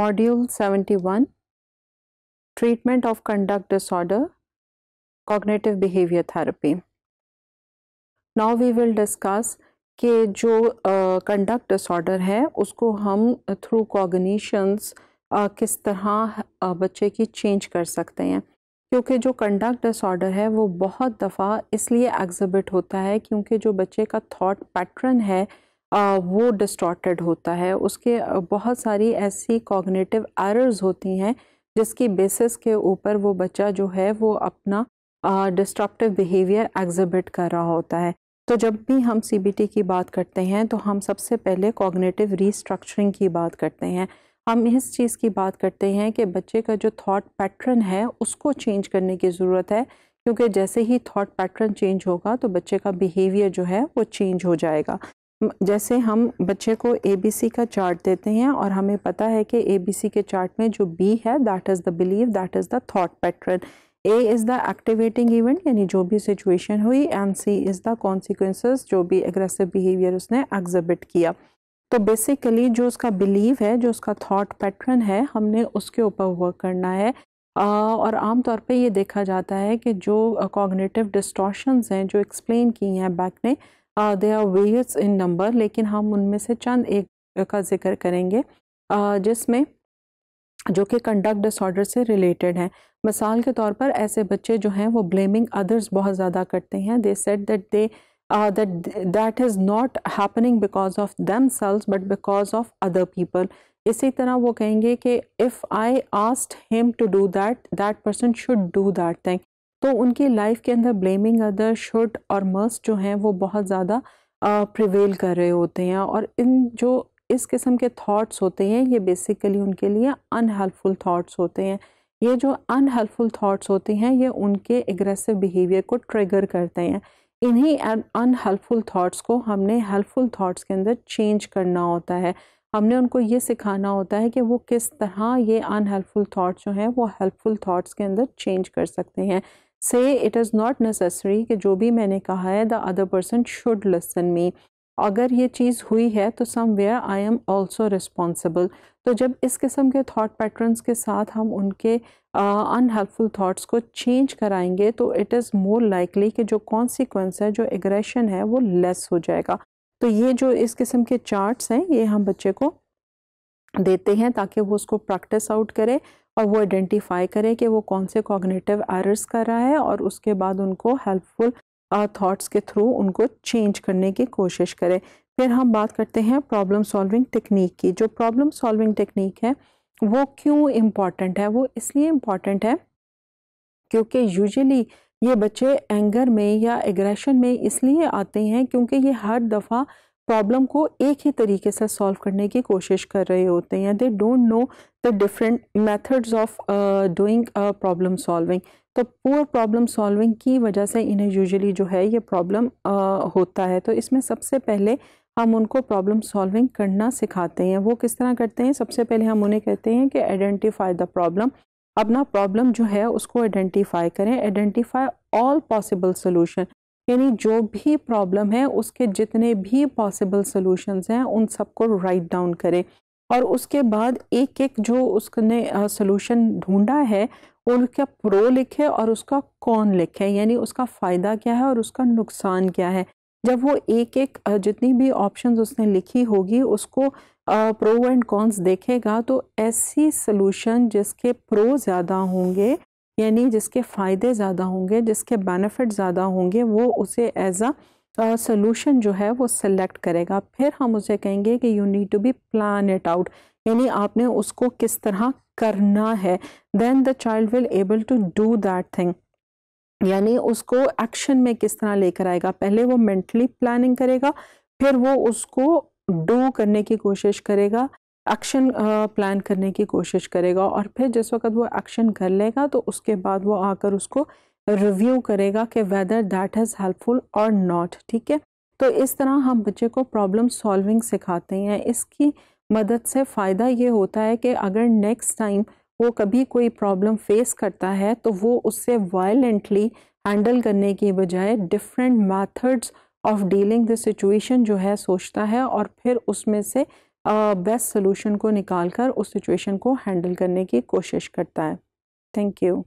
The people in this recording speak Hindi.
Module 71 Treatment of Conduct Disorder Cognitive Behavior Therapy. Now we will discuss कि जो कंडक्ट uh, डिसऑर्डर है उसको हम थ्रू कॉग्निशंस uh, किस तरह uh, बच्चे की चेंज कर सकते हैं क्योंकि जो कंडक्ट डिसऑर्डर है वो बहुत दफ़ा इसलिए एग्जिबिट होता है क्योंकि जो बच्चे का थॉट पैटर्न है वो डिस्टॉर्टेड होता है उसके बहुत सारी ऐसी कॉग्निटिव एरर्स होती हैं जिसकी बेसिस के ऊपर वो बच्चा जो है वो अपना डिस्ट्रक्टिव बिहेवियर एग्जिबिट कर रहा होता है तो जब भी हम सीबीटी की बात करते हैं तो हम सबसे पहले कॉग्निटिव रीस्ट्रक्चरिंग की बात करते हैं हम इस चीज़ की बात करते हैं कि बच्चे का जो थॉट पैटर्न है उसको चेंज करने की ज़रूरत है क्योंकि जैसे ही थॉट पैटर्न चेंज होगा तो बच्चे का बिहेवियर जो है वो चेंज हो जाएगा जैसे हम बच्चे को ए बी सी का चार्ट देते हैं और हमें पता है कि ए बी सी के चार्ट में जो बी है that is the believe that is the thought pattern A is the activating event यानी जो भी सिचुएशन हुई and C is the consequences जो भी एग्रेसिव बिहेवियर उसने एग्जिबिट किया तो बेसिकली जो उसका बिलीव है जो उसका थाट पैटर्न है हमने उसके ऊपर वर्क करना है और आमतौर पे ये देखा जाता है कि जो कॉग्निटिव डिस्टॉर्शंस हैं जो एक्सप्लेन की हैं बैक ने they are wares in number लेकिन हम उनमें से चंद एक का जिक्र करेंगे जिसमें जो कि कंडक्ट डिसऑर्डर से रिलेटेड हैं मिसाल के तौर पर ऐसे बच्चे जो हैं वो ब्लेमिंग अदर्स बहुत ज़्यादा करते हैं they set that they that that is not happening because of themselves but because of other people इसी तरह वो कहेंगे कि if I asked him to do that that person should do that thing तो उनकी लाइफ के अंदर ब्लेमिंग अदर शुड और मस्ट जो हैं वो बहुत ज़्यादा प्रिवेल कर रहे होते हैं और इन जो इस किस्म के थॉट्स होते हैं ये बेसिकली उनके लिए अनहेल्पफुल थॉट्स होते हैं ये जो अनहेल्पफुल थॉट्स होते हैं ये उनके एग्रेसिव बिहेवियर को ट्रिगर करते हैं इन्हीं अनहेल्पफुल थॉट्स को हमने हेल्पफुल थॉट्स के अंदर चेंज करना होता है हमने उनको ये सिखाना होता है कि वो किस तरह ये अनहेल्पफुल थॉट्स जो हैं वो हेल्पफुल थॉट्स के अंदर चेंज कर सकते हैं से इट इज़ नॉट नेसेसरी कि जो भी मैंने कहा है the other person should listen me अगर ये चीज़ हुई है तो somewhere I am also responsible तो जब इस किस्म के थाट पैटर्नस के साथ हम उनके अनहेल्पफुल uh, थाट्स को चेंज कराएंगे तो इट इज़ मोर लाइकली कि जो कॉन्सिक्वेंस है जो एग्रेशन है वो लेस हो जाएगा तो ये जो इस किस्म के चार्ट्स हैं ये हम बच्चे को देते हैं ताकि वो उसको प्रैक्टिस आउट करे और वो आइडेंटिफाई करें कि वो कौन से कॉग्नेटिव एरर्स कर रहा है और उसके बाद उनको हेल्पफुल थाट्स uh, के थ्रू उनको चेंज करने की कोशिश करें फिर हम बात करते हैं प्रॉब्लम सॉल्विंग टेक्निक की जो प्रॉब्लम सॉल्विंग टेक्निक है वो क्यों इम्पॉर्टेंट है वो इसलिए इम्पॉर्टेंट है क्योंकि यूजुअली ये बच्चे एंगर में या एग्रेशन में इसलिए आते हैं क्योंकि ये हर दफ़ा प्रॉब्लम को एक ही तरीके से सॉल्व करने की कोशिश कर रहे होते हैं they don't know the different methods of doing problem solving तो पुअर प्रॉब्लम सॉल्विंग की वजह से इन्हें यूजुअली जो है ये प्रॉब्लम uh, होता है तो इसमें सबसे पहले हम उनको प्रॉब्लम सॉल्विंग करना सिखाते हैं वो किस तरह करते हैं सबसे पहले हम उन्हें कहते हैं कि आइडेंटिफाई द प्रॉब्लम अपना प्रॉब्लम जो है उसको आइडेंटिफाई करें आइडेंटिफाई ऑल पॉसिबल सोल्यूशन यानी जो भी प्रॉब्लम है उसके जितने भी पॉसिबल सॉल्यूशंस हैं उन सबको राइट डाउन करें और उसके बाद एक एक जो उसने सॉल्यूशन ढूंढा है उनका प्रो लिखे और उसका कौन लिखे यानी उसका फ़ायदा क्या है और उसका नुकसान क्या है जब वो एक एक जितनी भी ऑप्शंस उसने लिखी होगी उसको प्रो एंड कॉन्स देखेगा तो ऐसी सोलूशन जिसके प्रो ज़्यादा होंगे यानी जिसके फ़ायदे ज़्यादा होंगे जिसके बेनिफिट ज़्यादा होंगे वो उसे एज अ सोलूशन जो है वो सेलेक्ट करेगा फिर हम उसे कहेंगे कि you need to be plan it out यानी आपने उसको किस तरह करना है then the child will able to do that thing यानी उसको एक्शन में किस तरह लेकर आएगा पहले वो मेंटली प्लानिंग करेगा फिर वो उसको डू करने की कोशिश करेगा एक्शन प्लान करने की कोशिश करेगा और फिर जिस वक्त वो एक्शन कर लेगा तो उसके बाद वो आकर उसको रिव्यू करेगा कि वेदर दैट इज़ हेल्पफुल और नॉट ठीक है तो इस तरह हम बच्चे को प्रॉब्लम सॉल्विंग सिखाते हैं इसकी मदद से फ़ायदा ये होता है कि अगर नेक्स्ट टाइम वो कभी कोई प्रॉब्लम फेस करता है तो वो उससे वायलेंटली हैंडल करने की बजाय different methods of dealing the situation जो है सोचता है और फिर उसमें से बेस्ट सोल्यूशन को निकाल कर उस सिचुएशन को हैंडल करने की कोशिश करता है थैंक यू